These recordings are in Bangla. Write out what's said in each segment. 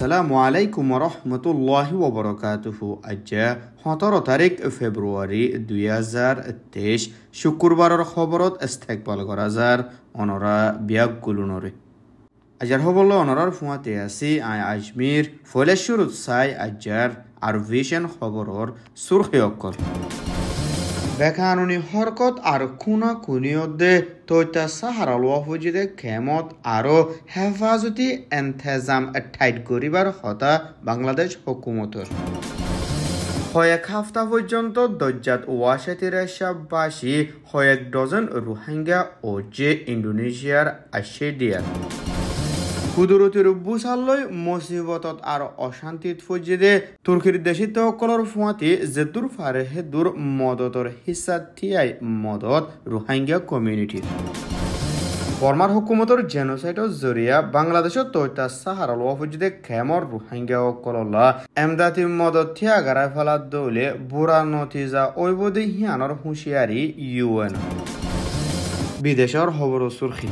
আসসালামু আলাইকুম রহমতুল্লাহ ওবরকাতহু আজ সতেরো তারিখ ফেব্রুয়ারি দুই হাজার তেইশ শুক্রবাৰৰ খবৰত ইস্তেকবাল কৰা যাৰ অনৰা ব্যাগ গুলুনৰে আজার হবল অনরার ফুয়াতে আছি আই আজমির ফলেশ্বর উৎসাই আজার আর ভিশন খবৰৰ সুরখে অকল বেকানুনি হরকত আর খুনা খুনিয়দে তৈতা সাহারাল ওয়াফুজিদে খেমত আরও হেফাজতি এন্থেজাম ঠাইট করিবার হতা বাংলাদেশ হকুমতর কয়েক হাফতা পর্যন্ত দজ্জাত ওয়াশাতির সাবাসী কয়েক ডজন রোহিঙ্গা ও যে ইন্ডোনেশিয়ার আশে দিয়ার খুদুরতির বুসাল্লই মুসিবত আর অশান্তিত দে তুর্কির দেশি তকলর ফুয়াতি যে দুর ফারে হে মদতর হিসা থিয়াই মদত রোহিঙ্গা কমিউনিটি বর্মার হুকুমতর জেনোসাইটর জরিয়া বাংলাদেশের তৈতা সাহারাল ওয়াফুজিদে খেমর রোহিঙ্গা অকললা এমদাতি মদত থিয়া গারায় ফেলার দৌলে বুড়া নথিজা ঐবদি হিয়ানর হুঁশিয়ারি ইউএন বিদেশৰ হবর সুরখি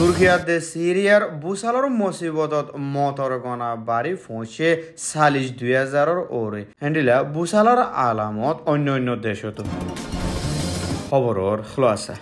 তুর্কিয়াতে সিরিয়ার বুসালর মুসিবতত মতর গণা বাড়ি পৌঁছে সালিশ দুই হাজারর ওরে হেন্ডিলা বুসালর আলামত অন্য অন্য দেশতো খবরর খোলাসা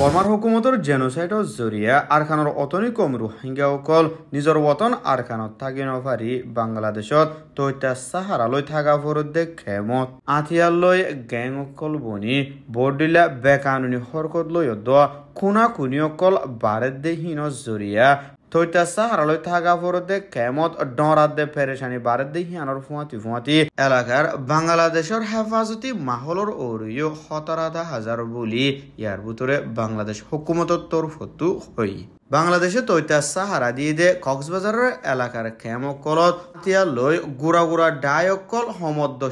বৰ্মাৰ হুকুমতৰ জেনোচাইডৰ জৰিয়তে আৰখানৰ অতনি কম ৰোহিংগীয়াসকল নিজৰ বতন আৰখানত থাকি নভাৰি বাংলাদেশত তৈতা চাহাৰালৈ থকা বিৰুদ্ধে খেমত আঠিয়াললৈ গেংসকল বনি বৰদিলা বেকানুনী সৰকত লৈ দ খুনা খুনীসকল বাৰেদেহীনৰ জৰিয়া থৈতা সাহারালই থাকা পরতে কেমত ডরাতে পেরেশানি বারে দেখি আনোর ফুঁয়াতি ফুঁয়াতি এলাকার বাংলাদেশের হেফাজতি মাহলর ওরিও হতারাধা হাজার বলি ইয়ার ভিতরে বাংলাদেশ হুকুমতর তরফতু হই বাংলাদেশে তৈতাসা সাহারা দিয়ে দে কক্সবাজারের এলাকার খেমকলত লই গুড়া গুড়া ডায়কল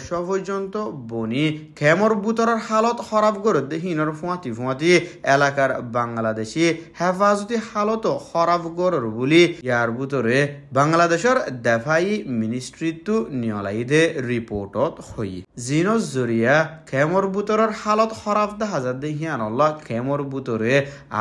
স পর্যন্ত বনি খেমর বুতরার হালত খরাব করে দে ফুঁয়াতি ফুঁয়াতি এলাকার বাংলাদেশি হেফাজতি হালত খরাব গরর বলি ইয়ার বুতরে বাংলাদেশের দেফাই মিনিস্ট্রিটো নিয়লাই দে রিপোর্টত হই জিনস জরিয়া খেমর বুতরার হালত খরাব দেহাজার দেহিয়ান খেমর বুতরে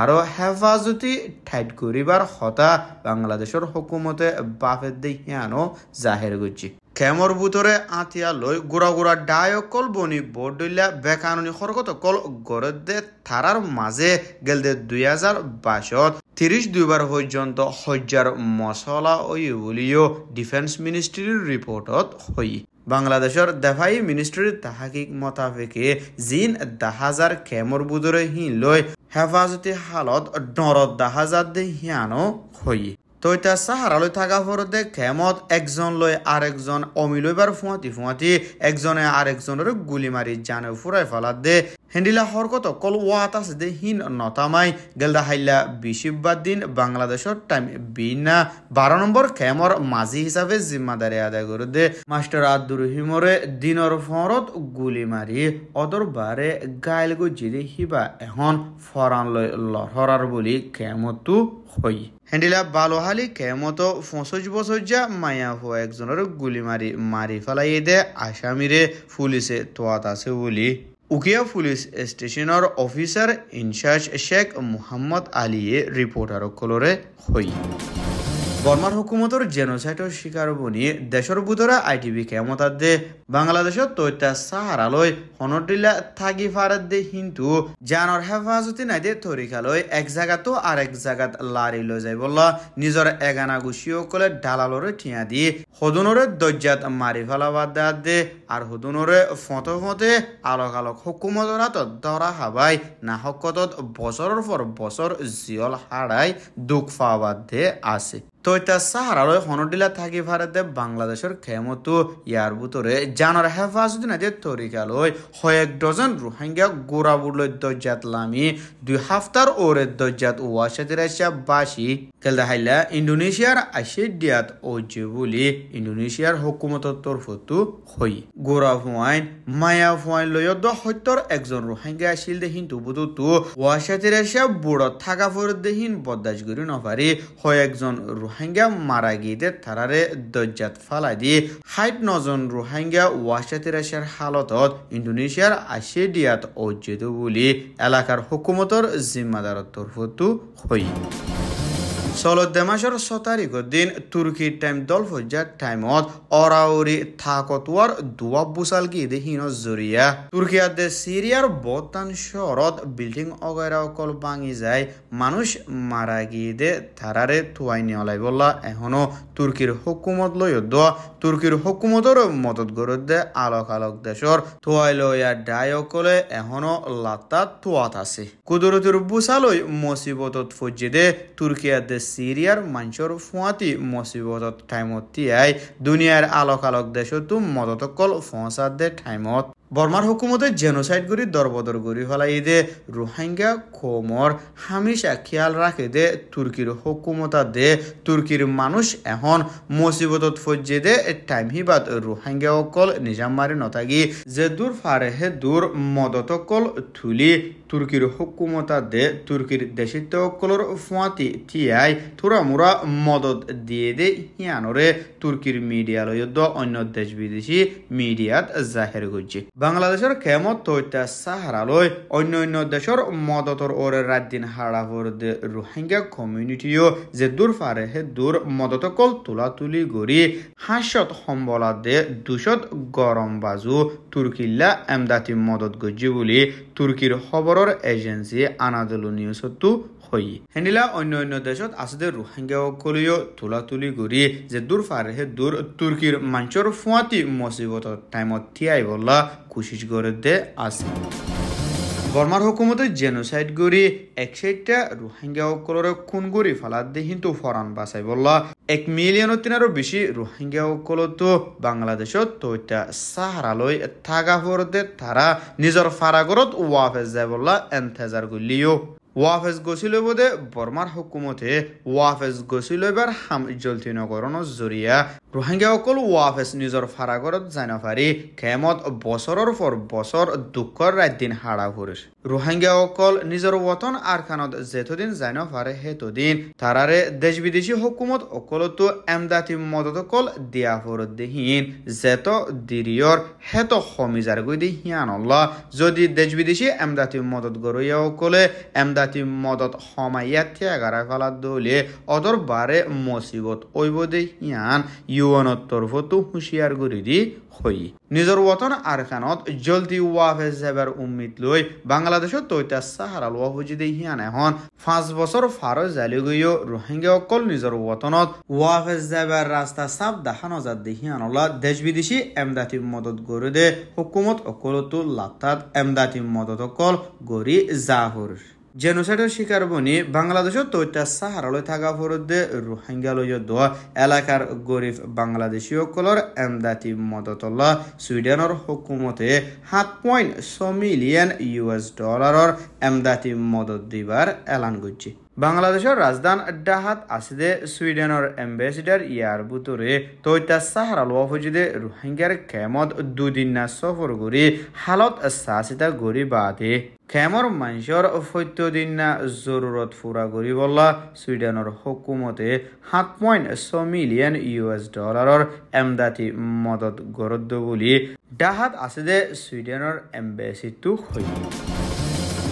আরো হেফাজতি ঠাই হাইড করিবার হতা বাংলাদেশের হকুমতে বাফের দেখিয়ানো জাহের করছি খেমর বুতরে আতিয়া লই গুড়া গুড়া ডায় কল বনি বডলিয়া বেকানুনি হরকত কল গড়ে দে থারার মাঝে গেল দে দুই হাজার বাইশত ত্রিশ দুইবার পর্যন্ত হজ্জার মশলা ওই বলিও ডিফেন্স মিনিস্ট্রির রিপোর্টত হই বাংলাদেশৰ দেফাই মিনিষ্ট্ৰীৰ তাহাকীক মোতাবিকে জিন দাহাজাৰ খেমৰ বুদৰে হি লৈ হেফাজতী হালত নৰ দাহাজাৰ দি হিয়ানো হয় তইতা সাহারালৈ থাকা ফরতে খেমত একজন লৈ আরেকজন অমিলৈ বাৰ ফুঁৱাতি ফুঁৱাতি একজনে আরেকজনের গুলি মারি জানে ফুরাই ফেলাত দে হেন্ডিলা হরকত কল ওয়াত আছে দে হিন নতামাই গেলদা হাইলা বিশিববার দিন বাংলাদেশের টাইম বিনা বারো নম্বর খেমর মাঝি হিসাবে জিম্মাদারি আদায় করে দে মাস্টার আব্দুর হিমরে দিনর ফরত গুলি মারি অদর বারে গাইল গুজি দে হিবা এখন ফরান লয় লহরার বলি খেমতু হয় হেণ্ডিলা বালোহালি কেমত পঁচিছ বছৰীয়া মায়া হোৱা একজনৰ গুলী মাৰি মাৰি পেলাই দে আছামীৰে ফুলিছে তোৱাত আছে বুলি উকিয়া পুলিচ ষ্টেচনৰ অফিচাৰ ইনচাৰ্জ শ্বেখ মোহাম্মদ আলীয়ে ৰিপৰ্টাৰসকলৰে হয় বর্মার হুকুমতর জেনোসাইটর শিকার বনি দেশর বুতরা আইটিভি ক্ষমতা দে বাংলাদেশর তৈত্যা সাহারালয় হনটিলা থাকি ফারাত দে হিন্তু জানর হেফাজতি নাই দে তরিকালয় এক জায়গা তো আর এক জায়গাত লারি লই যাই বলল নিজর এগানা গুছিও কলে ডালালরে ঠিয়া দি হদুনরে দজ্জাত মারি ফেলাবাদ দে আর হদুনরে ফঁতে ফতে আলোক আলোক হুকুমতরা তো ধরা হাবাই না হকতত বছরের পর বছর জিয়ল হাড়াই দুঃখ পাওয়ার দে আছে তৈতা সাহারালয় হনডিলা থাকি ভারতে বাংলাদেশের খেমতো ইয়ার বুতরে জানার হেফাজত নাজে তরিকালয় হয়েক ডজন রোহিঙ্গা গোড়াবুলয় দজ্জাতলামি দুই হাফতার ওরে দজ্জাত ওয়াশাদিরাশা বাসি খেলতে হাইলা ইন্দোনেশিয়ার আশিডিয়াত ওজে বলি ইন্দোনেশিয়ার হকুমতর তরফতো হই গোরা ফুয়াইন মায়া ফুয়াইন লয় দ একজন রোহিঙ্গা আছিল দেহীন তুবুতো ওয়াশাদিরাশা বুড়ত থাকা ফর দেহীন বদাজগুরি নভারি হয় একজন রোহিঙ্গা রোহিঙ্গা মারা গিয়ে তারারে দজ্জাত ফালা দিয়ে ষাট নজন রোহিঙ্গা ওয়াশাতিরাশিয়ার হালতত ইন্দোনেশিয়ার আশিডিয়াত অজ্জিত বুলি এলাকার হুকুমতৰ জিম্মাদারত তরফতো হয় চলদ্দে মাসের ছ তারিখের দিন তুর্কির টাইম দলফ যার টাইমত অরাউরি থাকতওয়ার দুয়া বুসাল কি দে হিন জরিয়া তুর্কিয়ার দে সিরিয়ার বর্তান শহরত বিল্ডিং অগেরা অকল ভাঙি যায় মানুষ মারা গিয়ে দে তারারে থুয়াই নিয়লাই বললা এখনো তুর্কির হুকুমত লই দ তুর্কির হুকুমতর মদত গরত দে আলোক আলোক দেশর থুয়াই লইয়া ডাই অকলে এখনো লাতা থুয়াত আছে কুদরতির বুসালই মসিবতত ফজিদে তুর্কিয়ার দে সিরিয়ার মানুষের ফুঁয়াতি মসিবত ঠাইমত তিয়াই দুনিয়ার আলোক আলোক দেশ মদত কল ফঁসাদে ঠাইমত বর্মার হুকুমতে জেনোসাইড জেনোসাইডগুলি দরবদর করি ফেলাই দে রোহিঙ্গা কোমর হামিশা খেয়াল রাখে দে তুর্কির হুকুমতা দে তুর্কির মানুষ এখন মুসিবত ফজ্জে দে টাইম হিবাদ রোহিঙ্গা অকল নিজাম মারি নতাগি যে দূর ফারে হে দূর মদত অকল থুলি তুর্কির হুকুমতা দে তুর্কির দেশিত্ব অকলর ফুয়াতি তিয়াই থুরা মুরা মদত দিয়ে দে হিয়ানরে তুর্কির মিডিয়ালয় অন্য দেশ বিদেশি মিডিয়াত জাহের করছে বাংলাদেশের খেমত তৈতা সাহারালয় অন্য অন্য দেশের মদতর ওরে রাজ্যিন হারাভর দে রোহিঙ্গা কমিউনিটিও যে দূর পারে হে দূর মদত কল তোলা তুলি গড়ি হাসত সম্বলা দে দুশত গরম বাজু তুর্কিল্লা এমদাতি মদত গজি বলি তুর্কির খবরের এজেন্সি আনাদলু নিউজতো হই হেনিলা অন্য অন্য দেশত রোহিঙ্গা সকলেও তোলা তুলি কৰি যে দূৰ ফাৰেহে দূর তুৰ্কীৰ মঞ্চৰ ফুৱাতি মচিবতৰ টাইমত থিয়াই বলা কোচিছ কৰি দে আছে বর্মার হকুমতে জেনোসাইড গড়ি একশাইটটা রোহিঙ্গা সকলের খুন গড়ি ফেলার দিয়ে কিন্তু ফরান বাঁচাই বললা এক মিলিয়ন তিনারও বেশি রোহিঙ্গা সকলতো বাংলাদেশত তৈতা সাহারালৈ থাকা ফরতে তারা নিজের ফারাগরত ওয়াফেজ যায় বললা এন্তেজার করলিও ওয়াফেজ গছিলই বোধে বর্মার হুকুমতে ওয়াফেজ গছিলইবার হাম জলতীনকরণর জরিয়া রোহিঙ্গাসকল ওয়াফেজ নিজৰ ফাৰাঘৰত জানো পাৰি খেমত বছৰৰ পৰ বছৰ দুখৰ ৰাত দিন হাৰা ফুৰিছ অকল নিজৰ ওয়াতন আৰখানত যেতদিন জানো পাৰে সেইতদিন তাৰাৰে দেশ বিদেশী হুকুমত অকলতো এমদাতি মদতকল দিয়া ফুৰত দেহীন যেত দিৰিয়ৰ হেত সমিজাৰ গৈ দি হিয়ানল্লা যদি দেশ বিদেশী এমদাতি মদত গৰৈয়াসকলে এমদাতি জাতি মদত সমাইয়াত এগারা ফেলার দৌলে অদর বারে মসিবত ঐবদে দে ইয়ান ইউএনত তরফতো হুঁশিয়ার গুড়ি দি হই নিজের ওতন আরখানত জলদি ওয়াফে জেবার উম্মিদ লৈ বাংলাদেশত তৈতা সাহারা লোয়া দে হিয়ান এখন পাঁচ বছর ফারো জালি গিয়েও রোহিঙ্গা অকল নিজের ওতনত ওয়াফে জেবার রাস্তা সাপ দেখা নজার দে হিয়ান দেশ বিদেশি এমদাতি মদত গড়ে দে হুকুমত অকলতো লাতাত এমদাতি মদত অকল গড়ি জাহুর জেনোসাইডের শিকার বনি বাংলাদেশও তৈতা সাহারালয় থাকা ফরদে রোহিঙ্গালয় দোয়া এলাকার গরিব বাংলাদেশীয় কলর এমদাতি মদতল্লা সুইডেনের হকুমতে সাত পয়েন্ট ছ মিলিয়ন ইউএস ডলাৰৰ এমদাতি মদত দিবার এলান করছে বাংলাদেশৰ ৰাজধান আড্ডাহাত আছে দে ছুইডেনৰ এম্বেচিডাৰ ইয়াৰ বুটৰে তইতা চাহৰা লোৱা হৈছে দে ৰোহিংগাৰ খেমত দুদিনা চফৰ কৰি হালত চা চিতা ঘূৰি বাদে খেমৰ মাঞ্চৰ সত্য দিনা জৰুৰত ফুৰা কৰি বলা ছুইডেনৰ হকুমতে সাত পইণ্ট ছয় মিলিয়ন ইউ এছ ডলাৰৰ এমদাতি মদত গৰদ্দ বুলি ডাহাত আছে দে ছুইডেনৰ এম্বেচিটো হৈছে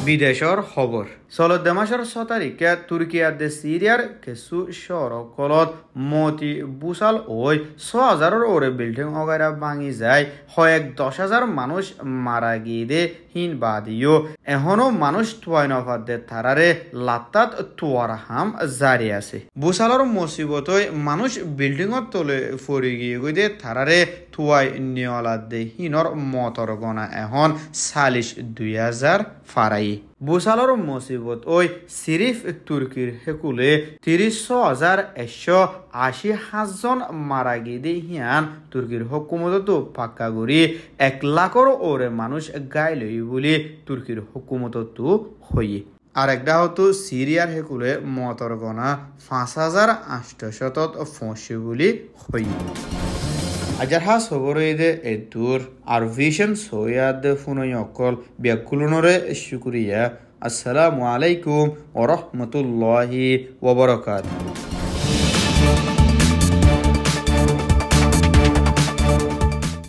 বিদেশর খবর চলদ্দে মাছৰ ছ তাৰিখে তুৰ্কীয়া দে চিৰিয়াৰ কিছু চৰকলত মতি বুচাল হৈ ছ হাজাৰৰ ওৰে বিল্ডিং অগাৰা ভাঙি যায় হয় এক দশ হাজার মানুষ মারা গিয়ে হিন বাদিও এখনো মানুষ তুয়াইন অফারদের তারারে লাত্তাত তুয়ার হাম জারি আছে বুসালর মুসিবতই মানুষ বিল্ডিং তলে ফরি গিয়ে গই দে তারারে তুয়াই নিয়লাত দে হিনর মতর গনা এখন সালিশ দুই হাজার ফারাই বুসালর মুসিবত ওই সিরিফ তুর্কির হেকুলে তিরিশ হাজার একশো আশি সাতজন মারা গিয়ে হিয়ান তুর্কির হকুমততো পাক্কা করি এক লাখর ওরে মানুষ গাই লই বলে তুর্কির হকুমততো হই আর একটা হতো সিরিয়ার হেকুলে মতর গণা পাঁচ হাজার শতত ফসি বলে হই ajarha sogoroide edur arvision soyad funoyokol biakulunore shukriya assalamu alaikum wa rahmatullahi wa barakatuh